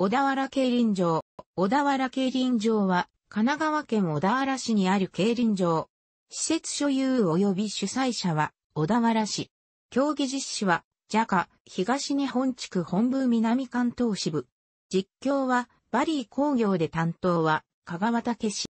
小田原競輪場。小田原競輪場は、神奈川県小田原市にある競輪場。施設所有及び主催者は、小田原市。競技実施は、JACA、東日本地区本部南関東支部。実況は、バリー工業で担当は、香川武市。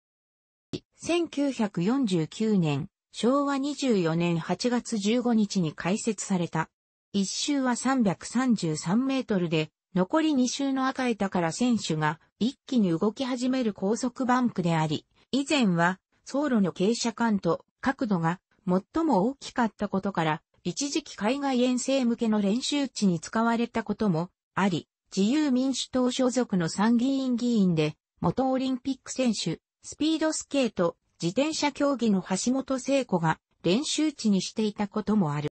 1949年、昭和24年8月15日に開設された。一周は333メートルで、残り2周の赤板から選手が一気に動き始める高速バンクであり、以前は走路の傾斜感と角度が最も大きかったことから、一時期海外遠征向けの練習地に使われたこともあり、自由民主党所属の参議院議員で、元オリンピック選手、スピードスケート、自転車競技の橋本聖子が練習地にしていたこともある。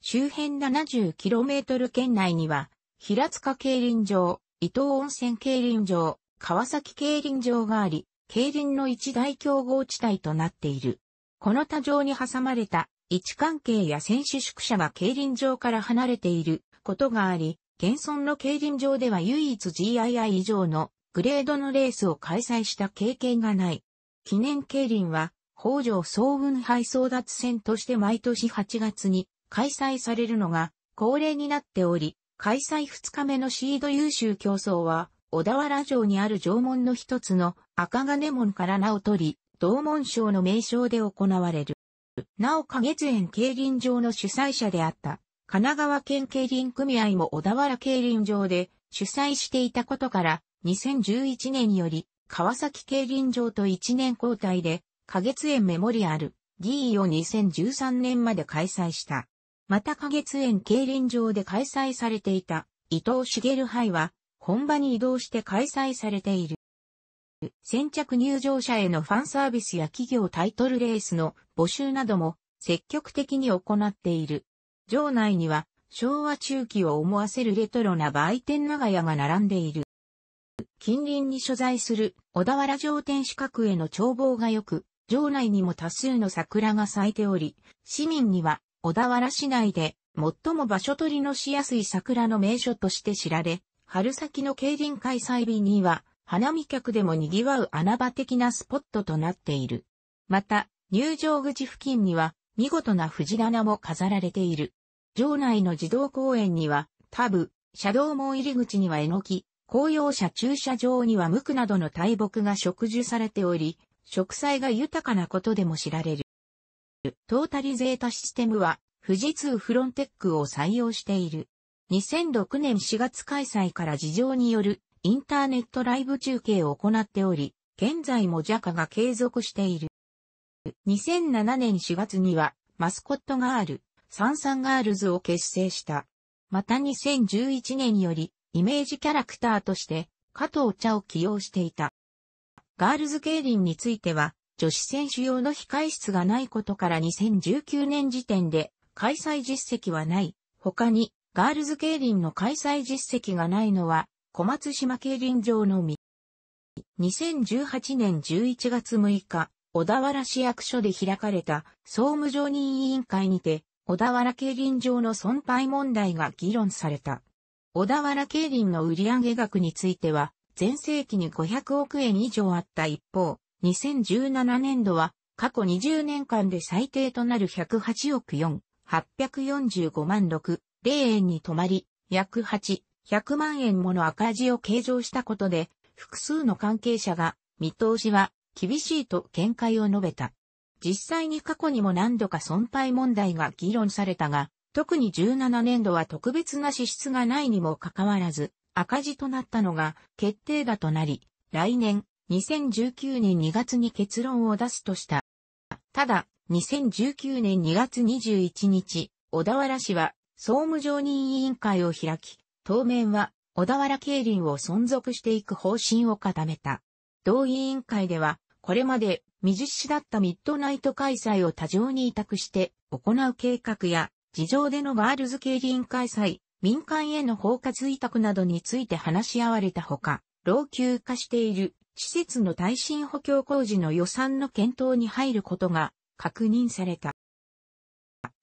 周辺 70km 圏内には平塚競輪場、伊東温泉競輪場、川崎競輪場があり、競輪の一大競合地帯となっている。この他場に挟まれた位置関係や選手宿舎が競輪場から離れていることがあり、現存の競輪場では唯一 GII 以上のグレードのレースを開催した経験がない。記念競輪は、北条総運配争奪戦として毎年8月に開催されるのが恒例になっており、開催2日目のシード優秀競争は、小田原城にある城門の一つの赤金門から名を取り、同門賞の名称で行われる。なお花月園競輪場の主催者であった、神奈川県競輪組合も小田原競輪場で主催していたことから、2011年より、川崎競輪場と1年交代で、花月園メモリアル、D を2013年まで開催した。また花月園競輪場で開催されていた伊藤茂杯は本場に移動して開催されている。先着入場者へのファンサービスや企業タイトルレースの募集なども積極的に行っている。場内には昭和中期を思わせるレトロな売店長屋が並んでいる。近隣に所在する小田原城天守閣への眺望が良く、城内にも多数の桜が咲いており、市民には小田原市内で最も場所取りのしやすい桜の名所として知られ、春先の競輪開催日には、花見客でも賑わう穴場的なスポットとなっている。また、入場口付近には、見事な藤棚も飾られている。場内の児童公園には、タブ、車道門入り口にはえのき、公用車駐車場には無垢などの大木が植樹されており、植栽が豊かなことでも知られる。トータリゼータシステムは富士通フロンテックを採用している。2006年4月開催から事情によるインターネットライブ中継を行っており、現在も j a k a が継続している。2007年4月にはマスコットガール、サンサンガールズを結成した。また2011年よりイメージキャラクターとして加藤茶を起用していた。ガールズ競輪については女子選手用の控室がないことから2019年時点で開催実績はない。他に、ガールズ競輪の開催実績がないのは、小松島競輪場のみ。2018年11月6日、小田原市役所で開かれた総務常任委員会にて、小田原競輪場の損廃問題が議論された。小田原競輪の売上額については、前世紀に500億円以上あった一方、2017年度は過去20年間で最低となる108億4、845万6、0円に止まり、約8、100万円もの赤字を計上したことで、複数の関係者が見通しは厳しいと見解を述べた。実際に過去にも何度か損廃問題が議論されたが、特に17年度は特別な支出がないにもかかわらず、赤字となったのが決定打となり、来年2019年2月に結論を出すとした。ただ、2019年2月21日、小田原市は総務常任委員会を開き、当面は小田原競輪を存続していく方針を固めた。同委員会では、これまで未実施だったミッドナイト開催を多常に委託して行う計画や、事情でのガールズ競輪開催、民間への包括委託などについて話し合われたほか、老朽化している施設の耐震補強工事の予算の検討に入ることが確認された。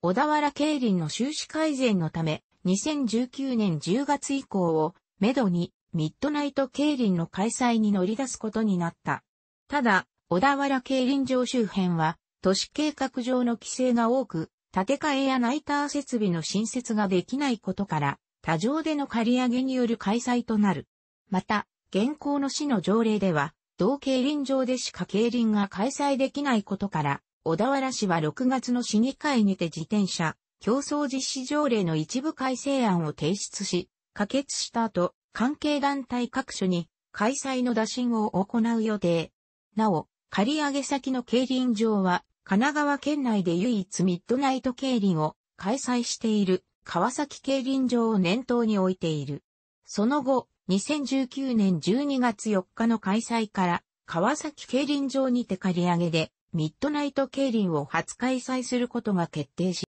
小田原競輪の収支改善のため、2019年10月以降を、めどに、ミッドナイト競輪の開催に乗り出すことになった。ただ、小田原競輪場周辺は、都市計画上の規制が多く、建て替えやナイター設備の新設ができないことから、多場での借り上げによる開催となる。また、現行の市の条例では、同競輪場でしか競輪が開催できないことから、小田原市は6月の市議会にて自転車、競争実施条例の一部改正案を提出し、可決した後、関係団体各所に開催の打診を行う予定。なお、借り上げ先の競輪場は、神奈川県内で唯一ミッドナイト競輪を開催している川崎競輪場を念頭に置いている。その後、2019年12月4日の開催から、川崎競輪場にて借り上げで、ミッドナイト競輪を初開催することが決定し、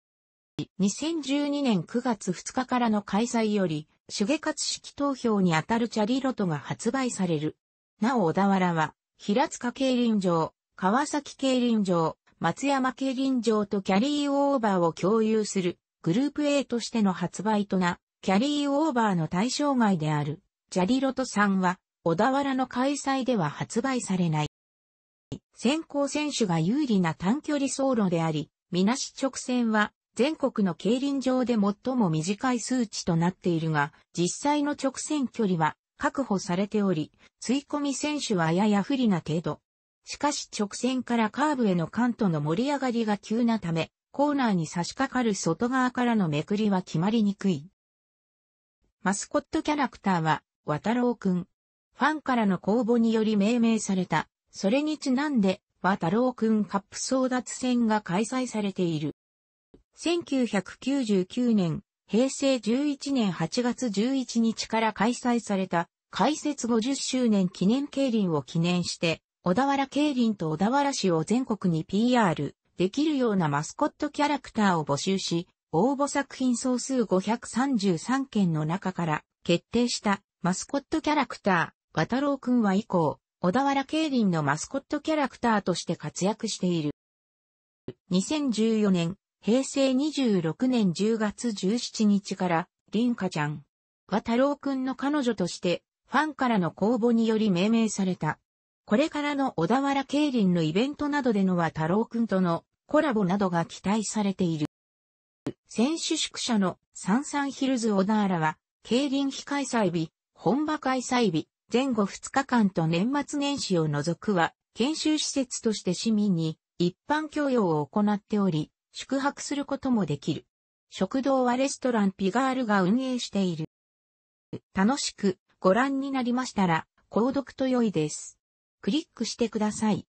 2012年9月2日からの開催より、手芸活式投票にあたるチャリロトが発売される。なお小田原は、平塚競輪場、川崎競輪場、松山競輪場とキャリーオーバーを共有するグループ A としての発売とな、キャリーオーバーの対象外である。ジャリロトんは、小田原の開催では発売されない。先行選手が有利な短距離走路であり、みなし直線は全国の競輪場で最も短い数値となっているが、実際の直線距離は確保されており、追い込み選手はやや不利な程度。しかし直線からカーブへの関東の盛り上がりが急なため、コーナーに差し掛かる外側からのめくりは決まりにくい。マスコットキャラクターは、渡郎くん。ファンからの公募により命名された、それにちなんで、渡郎くんカップ争奪戦が開催されている。1999年、平成11年8月11日から開催された、開設50周年記念競輪を記念して、小田原競輪と小田原市を全国に PR できるようなマスコットキャラクターを募集し、応募作品総数533件の中から決定したマスコットキャラクター、ガタロウくんは以降、小田原競輪のマスコットキャラクターとして活躍している。2014年、平成26年10月17日から、リンカちゃん、ガタロウくんの彼女として、ファンからの公募により命名された。これからの小田原競輪のイベントなどでのは太郎くんとのコラボなどが期待されている。選手宿舎のサンサンヒルズ小田原は競輪非開催日本場開催日、前後2日間と年末年始を除くは、研修施設として市民に一般教養を行っており、宿泊することもできる。食堂はレストランピガールが運営している。楽しくご覧になりましたら、購読と良いです。クリックしてください。